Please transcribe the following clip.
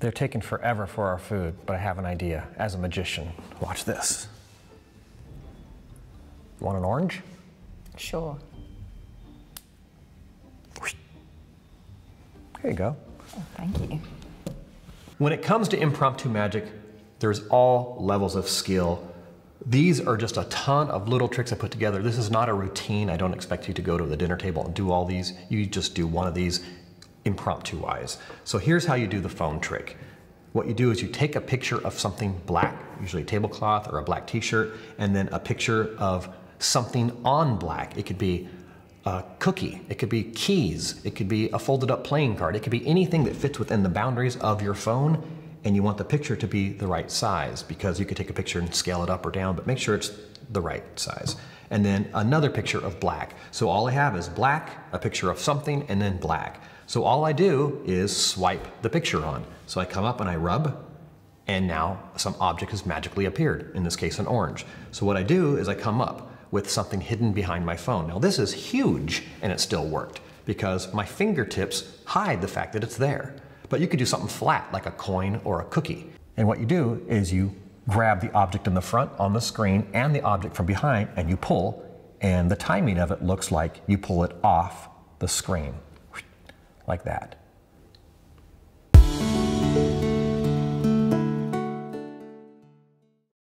They're taking forever for our food, but I have an idea. As a magician, watch this. Want an orange? Sure. There you go. Oh, thank you. When it comes to impromptu magic, there's all levels of skill. These are just a ton of little tricks I put together. This is not a routine. I don't expect you to go to the dinner table and do all these. You just do one of these impromptu wise. So here's how you do the phone trick. What you do is you take a picture of something black, usually a tablecloth or a black t-shirt, and then a picture of something on black. It could be a cookie, it could be keys, it could be a folded up playing card, it could be anything that fits within the boundaries of your phone and you want the picture to be the right size because you could take a picture and scale it up or down, but make sure it's the right size. And then another picture of black. So all I have is black, a picture of something, and then black. So all I do is swipe the picture on. So I come up and I rub, and now some object has magically appeared, in this case an orange. So what I do is I come up with something hidden behind my phone. Now this is huge, and it still worked, because my fingertips hide the fact that it's there. But you could do something flat, like a coin or a cookie. And what you do is you grab the object in the front on the screen and the object from behind and you pull, and the timing of it looks like you pull it off the screen, like that.